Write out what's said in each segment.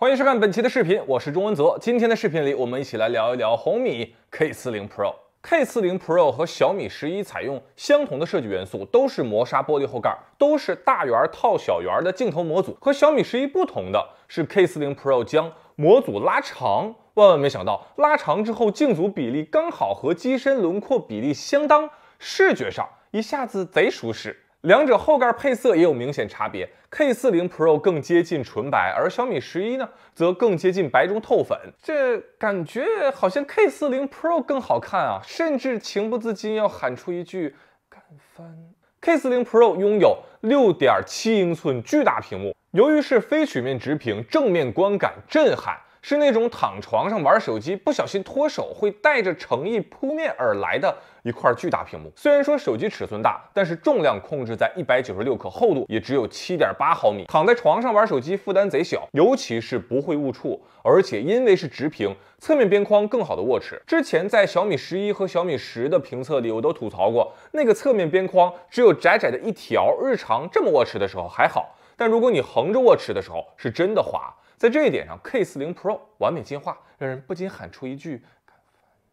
欢迎收看本期的视频，我是钟文泽。今天的视频里，我们一起来聊一聊红米 K40 Pro。K40 Pro 和小米十一采用相同的设计元素，都是磨砂玻璃后盖，都是大圆套小圆的镜头模组。和小米十一不同的是，K40 Pro 将模组拉长。万万没想到，拉长之后，镜组比例刚好和机身轮廓比例相当，视觉上一下子贼舒适。两者后盖配色也有明显差别，K40 Pro 更接近纯白，而小米十一呢，则更接近白中透粉。这感觉好像 K40 Pro 更好看啊，甚至情不自禁要喊出一句“干翻 K40 Pro”。拥有六点七英寸巨大屏幕，由于是非曲面直屏，正面观感震撼。是那种躺床上玩手机不小心脱手会带着诚意扑面而来的一块巨大屏幕。虽然说手机尺寸大，但是重量控制在一百九十六克，厚度也只有七点八毫米。躺在床上玩手机负担贼小，尤其是不会误触，而且因为是直屏，侧面边框更好的握持。之前在小米十一和小米十的评测里，我都吐槽过那个侧面边框只有窄窄的一条，日常这么握持的时候还好。但如果你横着握持的时候是真的滑，在这一点上，K40 Pro 完美进化，让人不禁喊出一句：“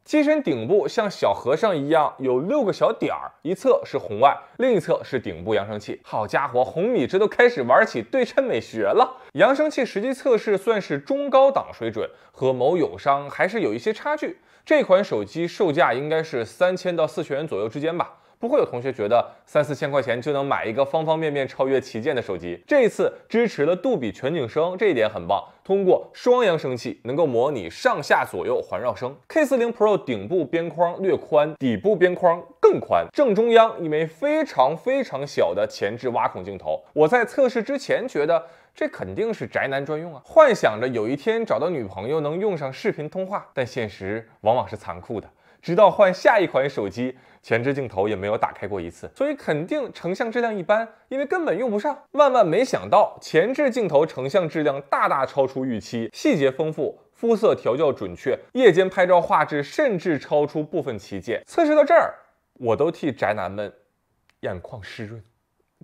机身顶部像小和尚一样有六个小点儿，一侧是红外，另一侧是顶部扬声器。好家伙，红米这都开始玩起对称美学了。”扬声器实际测试算是中高档水准，和某友商还是有一些差距。这款手机售价应该是三千到四千元左右之间吧。不会有同学觉得三四千块钱就能买一个方方面面超越旗舰的手机。这次支持了杜比全景声，这一点很棒。通过双扬声器能够模拟上下左右环绕声。K40 Pro 顶部边框略宽，底部边框更宽，正中央一枚非常非常小的前置挖孔镜头。我在测试之前觉得这肯定是宅男专用啊，幻想着有一天找到女朋友能用上视频通话，但现实往往是残酷的。直到换下一款手机，前置镜头也没有打开过一次，所以肯定成像质量一般，因为根本用不上。万万没想到，前置镜头成像质量大大超出预期，细节丰富，肤色调教准确，夜间拍照画质甚至超出部分旗舰。测试到这儿，我都替宅男们眼眶湿润。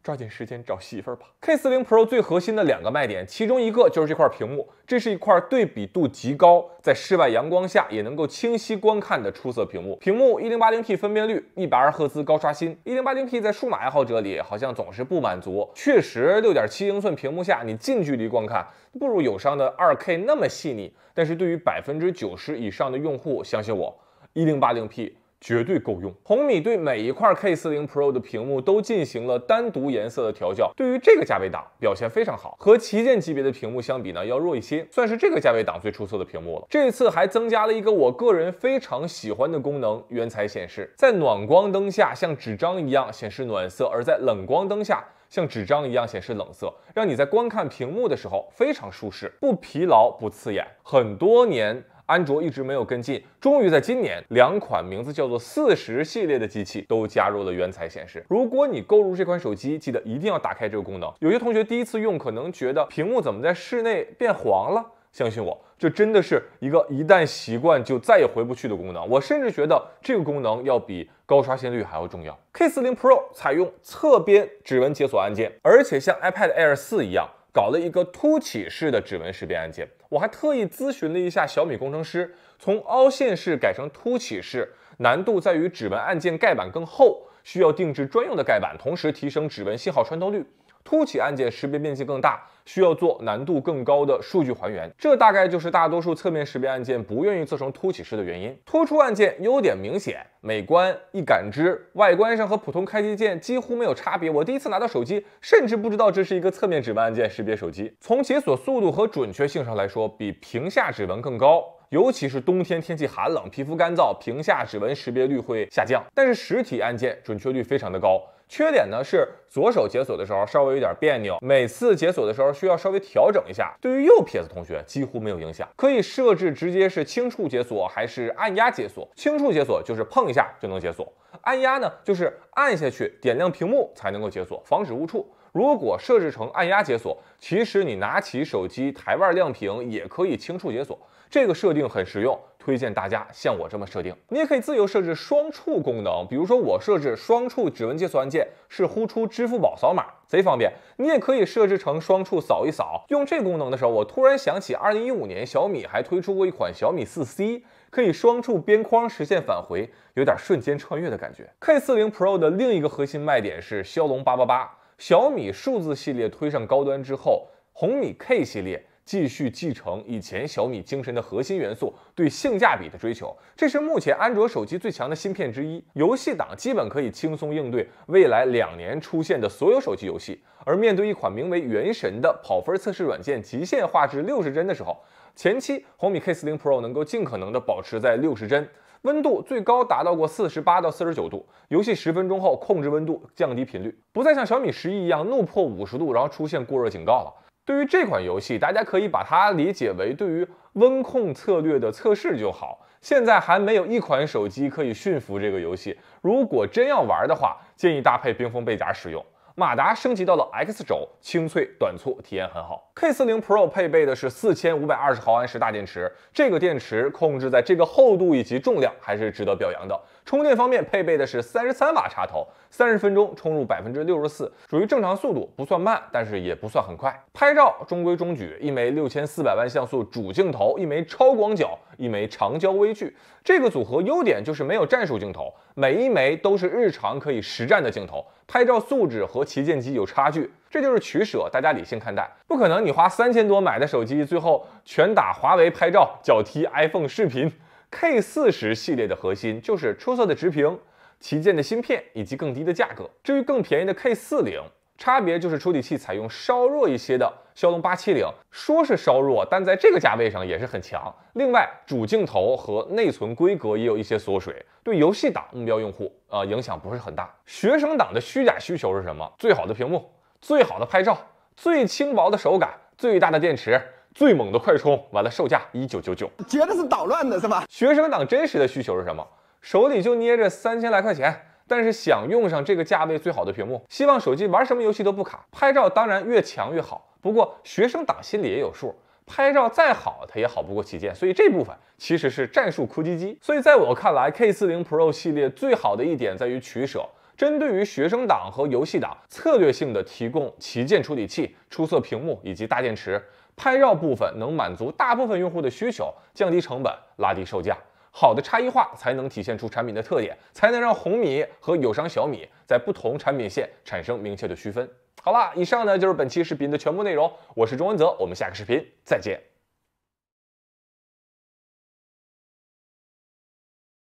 抓紧时间找媳妇儿吧。K40 Pro 最核心的两个卖点，其中一个就是这块屏幕，这是一块对比度极高，在室外阳光下也能够清晰观看的出色屏幕。屏幕 1080P 分辨率1 2 0赫兹高刷新。1080P 在数码爱好者里好像总是不满足，确实，6.7英寸屏幕下你近距离观看不如友商的 2K 那么细腻，但是对于百分之九十以上的用户，相信我，1080P。绝对够用。红米对每一块 K40 Pro 的屏幕都进行了单独颜色的调校，对于这个价位档表现非常好，和旗舰级别的屏幕相比呢要弱一些，算是这个价位档最出色的屏幕了。这次还增加了一个我个人非常喜欢的功能——原彩显示，在暖光灯下像纸张一样显示暖色，而在冷光灯下像纸张一样显示冷色，让你在观看屏幕的时候非常舒适，不疲劳不刺眼。很多年。安卓一直没有跟进，终于在今年，两款名字叫做四十系列的机器都加入了原彩显示。如果你购入这款手机，记得一定要打开这个功能。有些同学第一次用，可能觉得屏幕怎么在室内变黄了？相信我，这真的是一个一旦习惯就再也回不去的功能。我甚至觉得这个功能要比高刷新率还要重要。K40 Pro 采用侧边指纹解锁按键，而且像 iPad Air 四一样。搞了一个凸起式的指纹识别按键，我还特意咨询了一下小米工程师，从凹陷式改成凸起式，难度在于指纹按键盖板更厚，需要定制专用的盖板，同时提升指纹信号穿透率。凸起按键识别面积更大，需要做难度更高的数据还原，这大概就是大多数侧面识别按键不愿意做成凸起式的原因。突出按键优点明显，美观、易感知，外观上和普通开机键几乎没有差别。我第一次拿到手机，甚至不知道这是一个侧面指纹按键识别手机。从解锁速度和准确性上来说，比屏下指纹更高，尤其是冬天天气寒冷，皮肤干燥，屏下指纹识别率会下降，但是实体按键准确率非常的高。缺点呢是左手解锁的时候稍微有点别扭，每次解锁的时候需要稍微调整一下。对于右撇子同学几乎没有影响，可以设置直接是轻触解锁还是按压解锁。轻触解锁就是碰一下就能解锁，按压呢就是按下去点亮屏幕才能够解锁，防止误触。如果设置成按压解锁，其实你拿起手机抬腕亮屏也可以轻触解锁，这个设定很实用。推荐大家像我这么设定，你也可以自由设置双触功能。比如说我设置双触指纹解锁按键是呼出支付宝扫码，贼方便。你也可以设置成双触扫一扫。用这功能的时候，我突然想起2015年小米还推出过一款小米 4C，可以双触边框实现返回，有点瞬间穿越的感觉。K40 Pro 的另一个核心卖点是骁龙888。小米数字系列推上高端之后，红米 K 系列。继续继承以前小米精神的核心元素，对性价比的追求。这是目前安卓手机最强的芯片之一，游戏党基本可以轻松应对未来两年出现的所有手机游戏。而面对一款名为《原神》的跑分测试软件，极限画质六十帧的时候，前期红米 K 四零 Pro 能够尽可能的保持在六十帧，温度最高达到过四十八到四十九度。游戏十分钟后控制温度降低频率，不再像小米十一一样怒破五十度，然后出现过热警告了。对于这款游戏，大家可以把它理解为对于温控策略的测试就好。现在还没有一款手机可以驯服这个游戏，如果真要玩的话，建议搭配冰封背甲使用。马达升级到了 X 轴，清脆短促，体验很好。K40 Pro 配备的是4520毫安时大电池，这个电池控制在这个厚度以及重量还是值得表扬的。充电方面配备的是33瓦插头，三十分钟充入百分之六十四，属于正常速度，不算慢，但是也不算很快。拍照中规中矩，一枚6400万像素主镜头，一枚超广角，一枚长焦微距，这个组合优点就是没有战术镜头，每一枚都是日常可以实战的镜头。拍照素质和旗舰机有差距，这就是取舍，大家理性看待。不可能你花三千多买的手机，最后全打华为拍照，脚踢 iPhone 视频。K 四十系列的核心就是出色的直屏、旗舰的芯片以及更低的价格。至于更便宜的 K 四零。差别就是处理器采用稍弱一些的骁龙八七零，说是稍弱，但在这个价位上也是很强。另外，主镜头和内存规格也有一些缩水，对游戏党目标用户啊影响不是很大。学生党的虚假需求是什么？最好的屏幕，最好的拍照，最轻薄的手感，最大的电池，最猛的快充。完了，售价一九九九，绝对是捣乱的是吧？学生党真实的需求是什么？手里就捏着三千来块钱。但是想用上这个价位最好的屏幕，希望手机玩什么游戏都不卡，拍照当然越强越好。不过学生党心里也有数，拍照再好它也好不过旗舰，所以这部分其实是战术哭唧唧。所以在我看来，K 四零 Pro 系列最好的一点在于取舍，针对于学生党和游戏党，策略性的提供旗舰处理器、出色屏幕以及大电池，拍照部分能满足大部分用户的需求，降低成本，拉低售价。好的差异化才能体现出产品的特点，才能让红米和友商小米在不同产品线产生明确的区分。好了，以上呢就是本期视频的全部内容。我是钟文泽，我们下个视频再见。